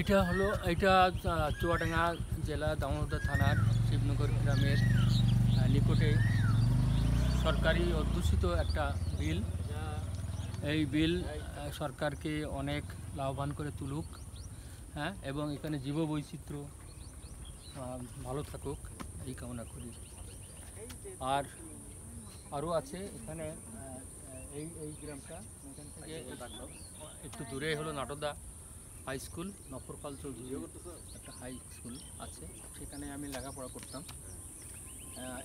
এটা হলো এটা চুয়াডাঙ্গা জেলা দামোদর থানার শিবনগর গ্রামের নিকটে সরকারি অধ্যুষিত একটা বিল এই বিল সরকারকে অনেক লাভবান করে তুলুক হ্যাঁ এবং এখানে জীববৈচিত্র্য ভালো থাকুক এই কামনা করি আর আরও আছে এখানে এই এই গ্রামটা একটু দূরে হলো নাটদা হাই স্কুল নফরপাল চৌধুরী একটা হাই স্কুল আছে সেখানে আমি লেখাপড়া করতাম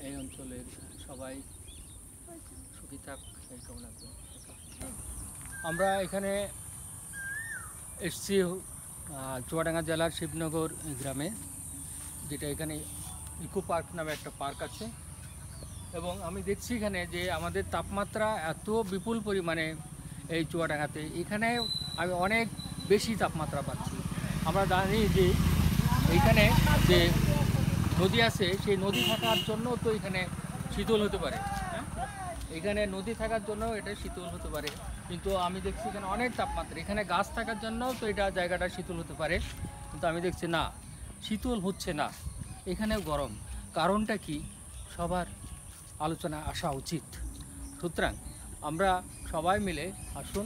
এই অঞ্চলের সবাই সুখী থাক এই কামনা করি আমরা এখানে এসছি চুয়াডাঙ্গা জেলার শিবনগর গ্রামে যেটা এখানে ইকো পার্ক নামে একটা পার্ক আছে এবং আমি দেখছি এখানে যে আমাদের তাপমাত্রা এত বিপুল পরিমাণে এই চুয়াডাঙ্গাতে এখানে আমি অনেক বেশি তাপমাত্রা পাচ্ছি আমরা জানি যে এইখানে যে নদী আছে সেই নদী থাকার জন্য তো এখানে শীতল হতে পারে হ্যাঁ? এখানে নদী থাকার জন্য এটা শীতল হতে পারে কিন্তু আমি দেখছি এখানে অনেক তাপমাত্রা এখানে গাছ থাকার জন্য তো এটা জায়গাটা শীতল হতে পারে কিন্তু আমি দেখছি না শীতল হচ্ছে না এখানে গরম কারণটা কি সবার আলোচনা আসা উচিত সুতরাং আমরা সবাই মিলে আসুন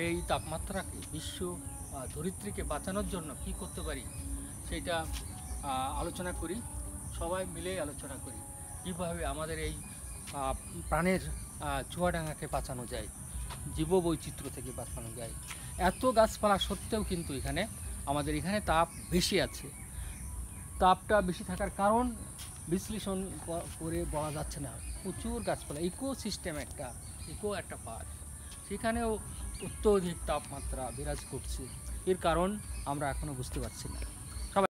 এই তাপমাত্রাকে বিশ্ব ধরিত্রীকে বাঁচানোর জন্য কি করতে পারি সেটা আলোচনা করি সবাই মিলে আলোচনা করি কীভাবে আমাদের এই প্রাণের চুয়াডাঙ্গাকে বাঁচানো যায় জীব বৈচিত্র্য থেকে বাঁচানো যায় এত গাছপালা সত্ত্বেও কিন্তু এখানে আমাদের এখানে তাপ বেশি আছে তাপটা বেশি থাকার কারণ বিশ্লেষণ করে বলা যাচ্ছে না প্রচুর গাছপালা ইকো সিস্টেম একটা ইকো একটা পার্ক সেখানেও অত্যধিক তাপমাত্রা বিরাজ করছে এর কারণ আমরা এখনও বুঝতে পারছি না